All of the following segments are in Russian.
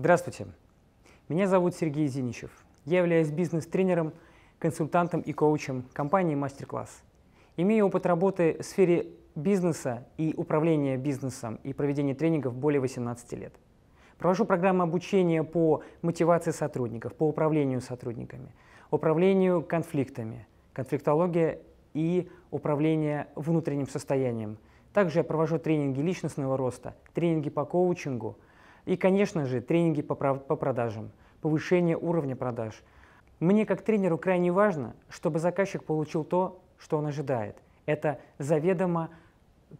Здравствуйте. Меня зовут Сергей Зиничев. Я являюсь бизнес-тренером, консультантом и коучем компании «Мастер-класс». Имею опыт работы в сфере бизнеса и управления бизнесом и проведения тренингов более 18 лет. Провожу программы обучения по мотивации сотрудников, по управлению сотрудниками, управлению конфликтами, конфликтология и управление внутренним состоянием. Также я провожу тренинги личностного роста, тренинги по коучингу – и, конечно же, тренинги по, по продажам, повышение уровня продаж. Мне как тренеру крайне важно, чтобы заказчик получил то, что он ожидает. Это заведомо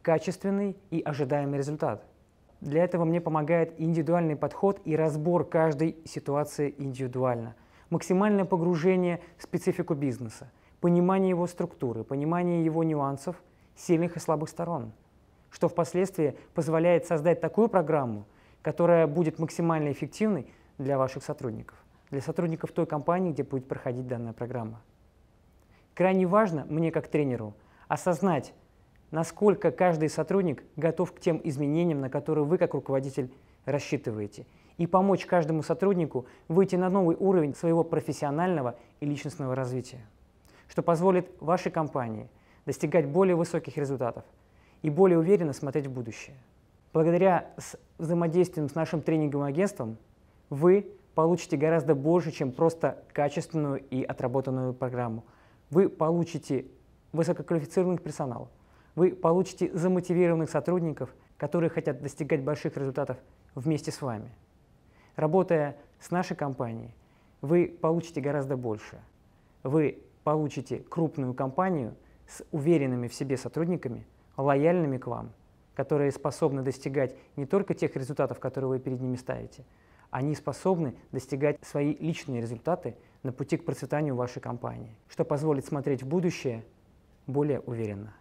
качественный и ожидаемый результат. Для этого мне помогает индивидуальный подход и разбор каждой ситуации индивидуально. Максимальное погружение в специфику бизнеса, понимание его структуры, понимание его нюансов, сильных и слабых сторон, что впоследствии позволяет создать такую программу, которая будет максимально эффективной для ваших сотрудников, для сотрудников той компании, где будет проходить данная программа. Крайне важно мне как тренеру осознать, насколько каждый сотрудник готов к тем изменениям, на которые вы как руководитель рассчитываете, и помочь каждому сотруднику выйти на новый уровень своего профессионального и личностного развития, что позволит вашей компании достигать более высоких результатов и более уверенно смотреть в будущее. Благодаря взаимодействиям с нашим тренинговым агентством вы получите гораздо больше, чем просто качественную и отработанную программу. Вы получите высококвалифицированных персонал, вы получите замотивированных сотрудников, которые хотят достигать больших результатов вместе с вами. Работая с нашей компанией, вы получите гораздо больше. Вы получите крупную компанию с уверенными в себе сотрудниками, лояльными к вам – которые способны достигать не только тех результатов, которые вы перед ними ставите, они способны достигать свои личные результаты на пути к процветанию вашей компании, что позволит смотреть в будущее более уверенно.